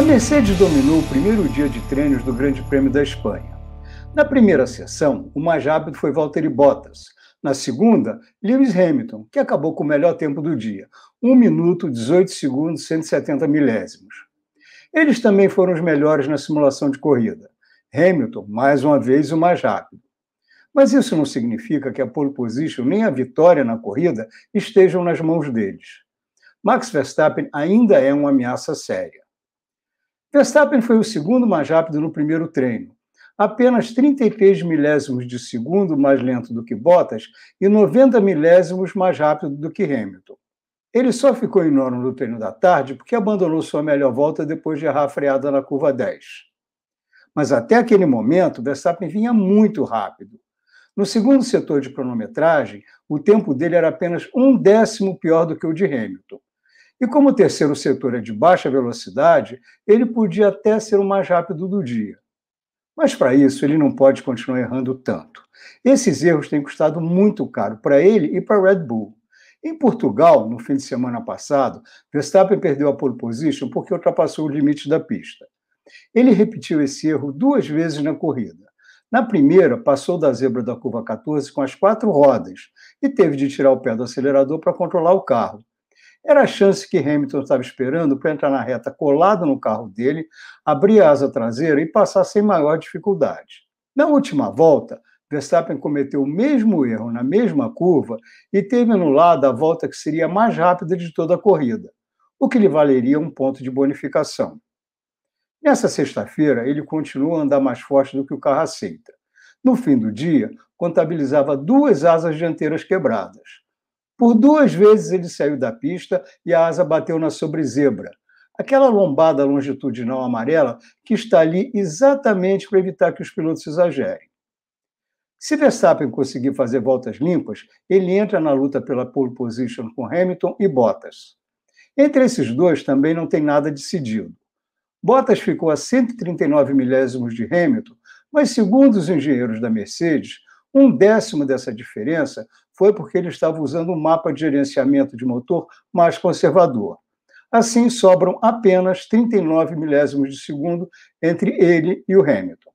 A Mercedes dominou o primeiro dia de treinos do Grande Prêmio da Espanha. Na primeira sessão, o mais rápido foi Valtteri Bottas. Na segunda, Lewis Hamilton, que acabou com o melhor tempo do dia, 1 minuto, 18 segundos, 170 milésimos. Eles também foram os melhores na simulação de corrida. Hamilton, mais uma vez, o mais rápido. Mas isso não significa que a pole position nem a vitória na corrida estejam nas mãos deles. Max Verstappen ainda é uma ameaça séria. Verstappen foi o segundo mais rápido no primeiro treino, apenas 33 milésimos de segundo mais lento do que Bottas e 90 milésimos mais rápido do que Hamilton. Ele só ficou em nono no treino da tarde porque abandonou sua melhor volta depois de errar a freada na curva 10. Mas até aquele momento, Verstappen vinha muito rápido. No segundo setor de cronometragem, o tempo dele era apenas um décimo pior do que o de Hamilton. E como o terceiro setor é de baixa velocidade, ele podia até ser o mais rápido do dia. Mas para isso, ele não pode continuar errando tanto. Esses erros têm custado muito caro para ele e para a Red Bull. Em Portugal, no fim de semana passado, Verstappen perdeu a pole position porque ultrapassou o limite da pista. Ele repetiu esse erro duas vezes na corrida. Na primeira, passou da zebra da curva 14 com as quatro rodas e teve de tirar o pé do acelerador para controlar o carro. Era a chance que Hamilton estava esperando para entrar na reta colado no carro dele, abrir a asa traseira e passar sem maior dificuldade. Na última volta, Verstappen cometeu o mesmo erro na mesma curva e teve anulada a volta que seria a mais rápida de toda a corrida, o que lhe valeria um ponto de bonificação. Nessa sexta-feira, ele continua a andar mais forte do que o carro aceita. No fim do dia, contabilizava duas asas dianteiras quebradas. Por duas vezes ele saiu da pista e a asa bateu na sobrezebra. Aquela lombada longitudinal amarela que está ali exatamente para evitar que os pilotos exagerem. Se Verstappen conseguir fazer voltas limpas, ele entra na luta pela pole position com Hamilton e Bottas. Entre esses dois também não tem nada decidido. Bottas ficou a 139 milésimos de Hamilton, mas segundo os engenheiros da Mercedes, um décimo dessa diferença foi porque ele estava usando um mapa de gerenciamento de motor mais conservador. Assim, sobram apenas 39 milésimos de segundo entre ele e o Hamilton.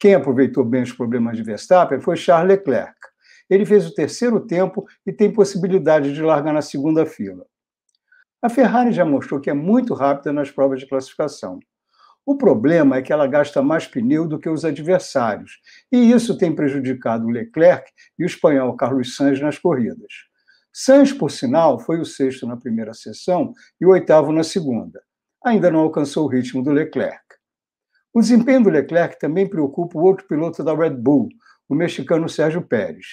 Quem aproveitou bem os problemas de Verstappen foi Charles Leclerc. Ele fez o terceiro tempo e tem possibilidade de largar na segunda fila. A Ferrari já mostrou que é muito rápida nas provas de classificação. O problema é que ela gasta mais pneu do que os adversários, e isso tem prejudicado o Leclerc e o espanhol Carlos Sainz nas corridas. Sainz, por sinal, foi o sexto na primeira sessão e o oitavo na segunda. Ainda não alcançou o ritmo do Leclerc. O desempenho do Leclerc também preocupa o outro piloto da Red Bull, o mexicano Sérgio Pérez.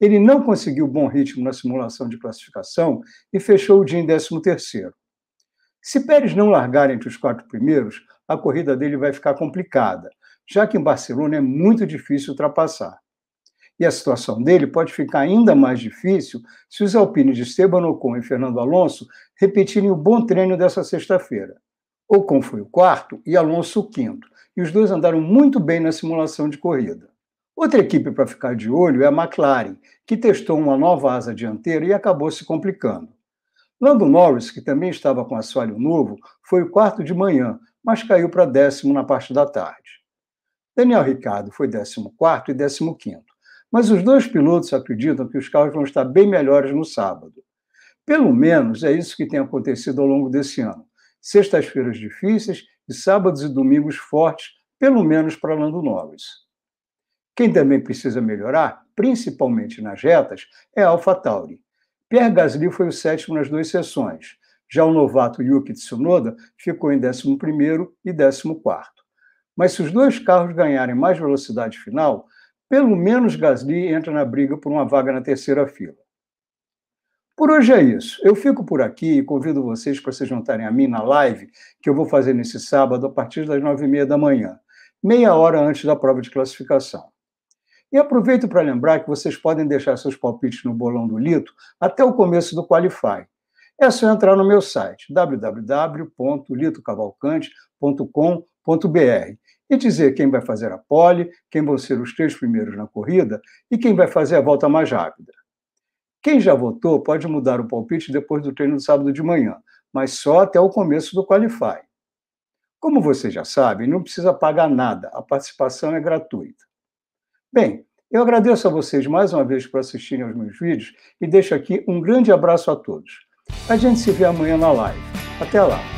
Ele não conseguiu bom ritmo na simulação de classificação e fechou o dia em 13 terceiro. Se Pérez não largar entre os quatro primeiros, a corrida dele vai ficar complicada, já que em Barcelona é muito difícil ultrapassar. E a situação dele pode ficar ainda mais difícil se os alpines de Esteban Ocon e Fernando Alonso repetirem o bom treino dessa sexta-feira. Ocon foi o quarto e Alonso o quinto, e os dois andaram muito bem na simulação de corrida. Outra equipe para ficar de olho é a McLaren, que testou uma nova asa dianteira e acabou se complicando. Lando Norris, que também estava com assoalho novo, foi o quarto de manhã, mas caiu para décimo na parte da tarde. Daniel Ricciardo foi 14 e 15. Mas os dois pilotos acreditam que os carros vão estar bem melhores no sábado. Pelo menos é isso que tem acontecido ao longo desse ano. Sextas-feiras difíceis e sábados e domingos fortes, pelo menos para Lando Norris. Quem também precisa melhorar, principalmente nas retas, é a AlphaTauri. Pierre Gasly foi o sétimo nas duas sessões, já o novato Yuki Tsunoda ficou em 11 e 14 Mas se os dois carros ganharem mais velocidade final, pelo menos Gasly entra na briga por uma vaga na terceira fila. Por hoje é isso. Eu fico por aqui e convido vocês para se juntarem a mim na live que eu vou fazer nesse sábado a partir das nove e meia da manhã, meia hora antes da prova de classificação. E aproveito para lembrar que vocês podem deixar seus palpites no bolão do Lito até o começo do Qualify. É só entrar no meu site www.litocavalcante.com.br e dizer quem vai fazer a pole, quem vão ser os três primeiros na corrida e quem vai fazer a volta mais rápida. Quem já votou pode mudar o palpite depois do treino do sábado de manhã, mas só até o começo do Qualify. Como vocês já sabem, não precisa pagar nada, a participação é gratuita. Bem, eu agradeço a vocês mais uma vez por assistirem aos meus vídeos e deixo aqui um grande abraço a todos. A gente se vê amanhã na live. Até lá!